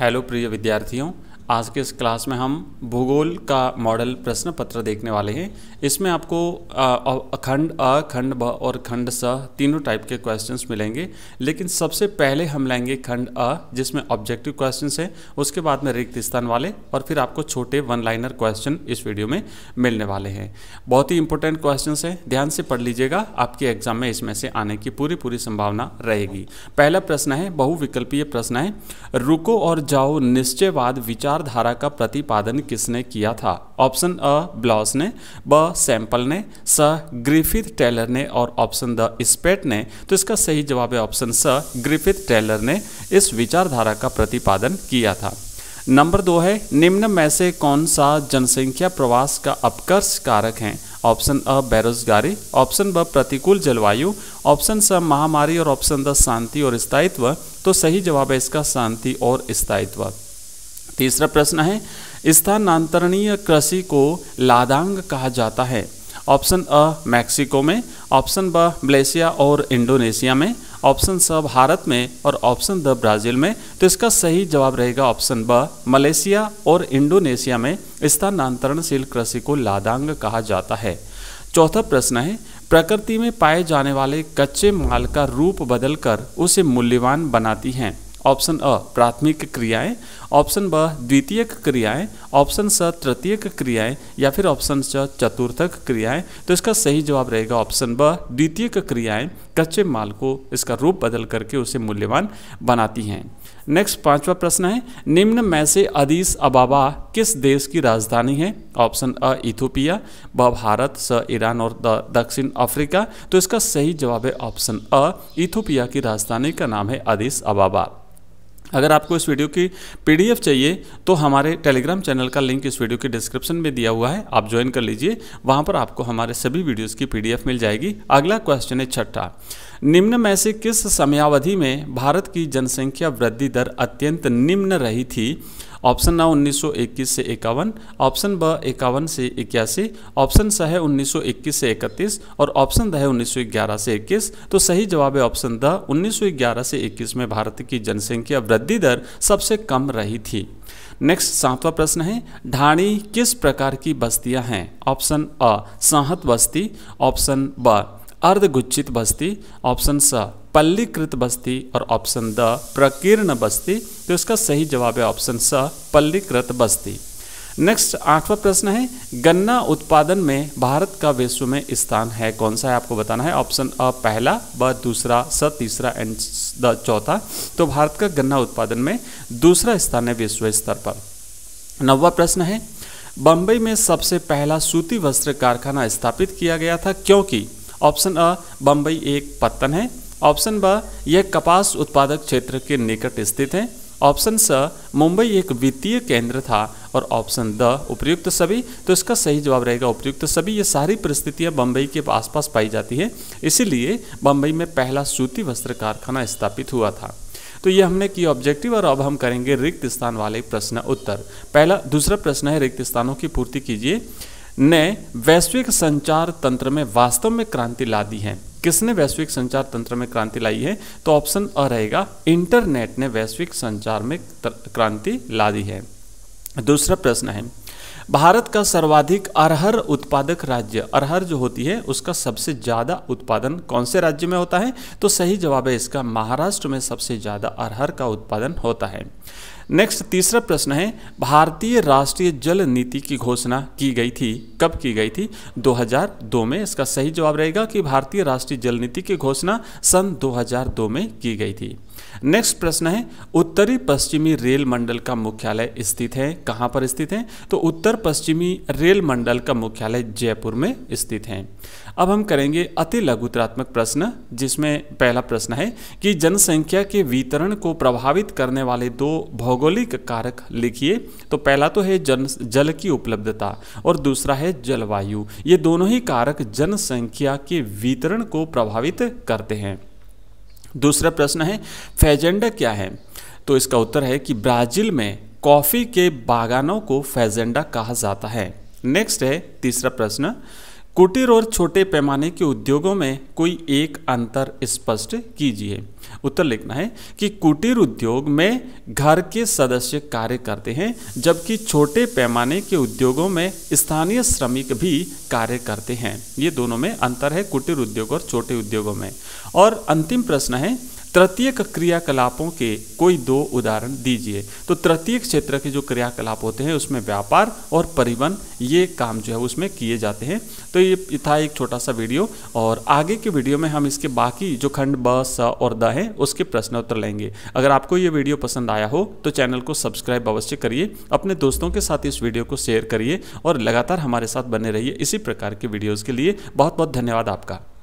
hello प्रिय विद्यार्थियों आज के इस क्लास में हम भूगोल का मॉडल प्रश्न पत्र देखने वाले हैं इसमें आपको खंड अ खंड ब और खंड स तीनों टाइप के क्वेश्चंस मिलेंगे लेकिन सबसे पहले हम लेंगे खंड अ जिसमें ऑब्जेक्टिव क्वेश्चंस हैं उसके बाद में रिक्त स्थान वाले और फिर आपको छोटे वन लाइनर क्वेश्चन इस वीडियो में मिलने वाले हैं बहुत ही इंपॉर्टेंट क्वेश्चन हैं ध्यान से पढ़ लीजिएगा आपके एग्जाम में इसमें से आने की पूरी पूरी संभावना रहेगी पहला प्रश्न है बहुविकल्पीय प्रश्न है रुको और जाओ निश्चयवाद विचार विचारधारा का प्रतिपादन किसने किया था ऑप्शन अ ब्लॉस ने ब सैंपल ने स ग्रिफिथ टेलर ने और ऑप्शन द स्पेट ने तो इसका सही जवाब है ऑप्शन स ग्रिफिथ टेलर ने इस विचारधारा का प्रतिपादन किया था नंबर दो है निम्न में से कौन सा जनसंख्या प्रवास का अपकर्ष कारक है ऑप्शन अ बेरोजगारी ऑप्शन ब प्रतिकूल जलवायु ऑप्शन स महामारी और ऑप्शन द शांति और स्थायित्व तो सही जवाब है इसका शांति और स्थायित्व तीसरा प्रश्न है स्थानांतरणीय कृषि को लादांग कहा जाता है ऑप्शन अ मैक्सिको में ऑप्शन ब मलेशिया और इंडोनेशिया में ऑप्शन स भारत में और ऑप्शन द ब्राज़ील में तो इसका सही जवाब रहेगा ऑप्शन ब मलेशिया और इंडोनेशिया में स्थानांतरणशील कृषि को लादांग कहा जाता है चौथा प्रश्न है प्रकृति में पाए जाने वाले कच्चे माल का रूप बदलकर उसे मूल्यवान बनाती हैं ऑप्शन अ प्राथमिक क्रियाएं ऑप्शन ब द्वितीयक क्रियाएं ऑप्शन स तृतीयक क्रियाएं या फिर ऑप्शन च चतुर्थक क्रियाएं तो इसका सही जवाब रहेगा ऑप्शन ब द्वितीयक क्रियाएं कच्चे माल को इसका रूप बदल करके उसे मूल्यवान बनाती हैं नेक्स्ट पांचवा प्रश्न है निम्न में से अदीस अबाबा किस देश की राजधानी है ऑप्शन अ इथोपिया ब भारत स ईरान और दक्षिण अफ्रीका तो इसका सही जवाब है ऑप्शन अ इथोपिया की राजधानी का नाम है अदीस अबाबा अगर आपको इस वीडियो की पीडीएफ चाहिए तो हमारे टेलीग्राम चैनल का लिंक इस वीडियो के डिस्क्रिप्शन में दिया हुआ है आप ज्वाइन कर लीजिए वहाँ पर आपको हमारे सभी वीडियोस की पीडीएफ मिल जाएगी अगला क्वेश्चन है छठा निम्न में से किस समयावधि में भारत की जनसंख्या वृद्धि दर अत्यंत निम्न रही थी ऑप्शन ना 1921 से इक्यावन ऑप्शन ब इक्यावन से इक्यासी ऑप्शन स है 1921 से 31 और ऑप्शन द है 1911 से 21 तो सही जवाब है ऑप्शन द 1911 से 21 में भारत की जनसंख्या वृद्धि दर सबसे कम रही थी नेक्स्ट सातवां प्रश्न है ढाणी किस प्रकार की बस्तियां हैं ऑप्शन अ साहत बस्ती ऑप्शन ब अर्धगुच्छित बस्ती ऑप्शन स पल्लीकृत बस्ती और ऑप्शन द प्रकीर्ण बस्ती तो इसका सही जवाब है ऑप्शन स पल्लीकृत बस्ती नेक्स्ट आठवां प्रश्न है गन्ना उत्पादन में भारत का विश्व में स्थान है कौन सा है आपको बताना है ऑप्शन अ पहला ब दूसरा स तीसरा एंड द चौथा तो भारत का गन्ना उत्पादन में दूसरा स्थान है विश्व स्तर पर नौवा प्रश्न है बंबई में सबसे पहला सूती वस्त्र कारखाना स्थापित किया गया था क्योंकि ऑप्शन अ बंबई एक पत्तन है ऑप्शन ब यह कपास उत्पादक क्षेत्र के निकट स्थित है ऑप्शन स मुंबई एक वित्तीय केंद्र था और ऑप्शन द उपयुक्त सभी तो इसका सही जवाब रहेगा उपयुक्त सभी ये सारी परिस्थितियां बम्बई के आसपास पाई जाती है इसीलिए बम्बई में पहला सूती वस्त्र कारखाना स्थापित हुआ था तो ये हमने की ऑब्जेक्टिव और अब हम करेंगे रिक्त स्थान वाले प्रश्न उत्तर पहला दूसरा प्रश्न है रिक्त स्थानों की पूर्ति कीजिए ने वैश्विक संचार तंत्र में वास्तव में क्रांति ला दी है किसने वैश्विक संचार तंत्र में क्रांति लाई है तो ऑप्शन अ रहेगा इंटरनेट ने वैश्विक संचार में क्रांति ला दी है दूसरा प्रश्न है भारत का सर्वाधिक अरहर उत्पादक राज्य अरहर जो होती है उसका सबसे ज़्यादा उत्पादन कौन से राज्य में होता है तो सही जवाब है इसका महाराष्ट्र में सबसे ज़्यादा अरहर का उत्पादन होता है नेक्स्ट तीसरा प्रश्न है भारतीय राष्ट्रीय जल नीति की घोषणा की गई थी कब की गई थी 2002 में इसका सही जवाब रहेगा कि भारतीय राष्ट्रीय जल नीति की घोषणा सन 2002 में की गई थी नेक्स्ट प्रश्न है उत्तरी पश्चिमी रेल मंडल का मुख्यालय स्थित है कहां पर स्थित है तो उत्तर पश्चिमी रेल मंडल का मुख्यालय जयपुर में स्थित है अब हम करेंगे अति लघुतरात्मक प्रश्न जिसमें पहला प्रश्न है कि जनसंख्या के वितरण को प्रभावित करने वाले दो भौगोलिक कारक लिखिए तो पहला तो है जन जल की उपलब्धता और दूसरा है जलवायु ये दोनों ही कारक जनसंख्या के वितरण को प्रभावित करते हैं दूसरा प्रश्न है फैजेंडा क्या है तो इसका उत्तर है कि ब्राज़ील में कॉफ़ी के बागानों को फैजेंडा कहा जाता है नेक्स्ट है तीसरा प्रश्न कुटीर और छोटे पैमाने के उद्योगों में कोई एक अंतर स्पष्ट कीजिए उत्तर लिखना है कि कुटीर उद्योग में घर के सदस्य कार्य करते हैं जबकि छोटे पैमाने के उद्योगों में स्थानीय श्रमिक भी कार्य करते हैं ये दोनों में अंतर है कुटीर उद्योग और छोटे उद्योगों में और अंतिम प्रश्न है तृतीयक क्रियाकलापों के कोई दो उदाहरण दीजिए तो तृतीय क्षेत्र के जो क्रियाकलाप होते हैं उसमें व्यापार और परिवहन ये काम जो है उसमें किए जाते हैं तो ये था एक छोटा सा वीडियो और आगे के वीडियो में हम इसके बाकी जो खंड ब स और द हैं उसके प्रश्नोत्तर लेंगे अगर आपको ये वीडियो पसंद आया हो तो चैनल को सब्सक्राइब अवश्य करिए अपने दोस्तों के साथ इस वीडियो को शेयर करिए और लगातार हमारे साथ बने रहिए इसी प्रकार के वीडियोज़ के लिए बहुत बहुत धन्यवाद आपका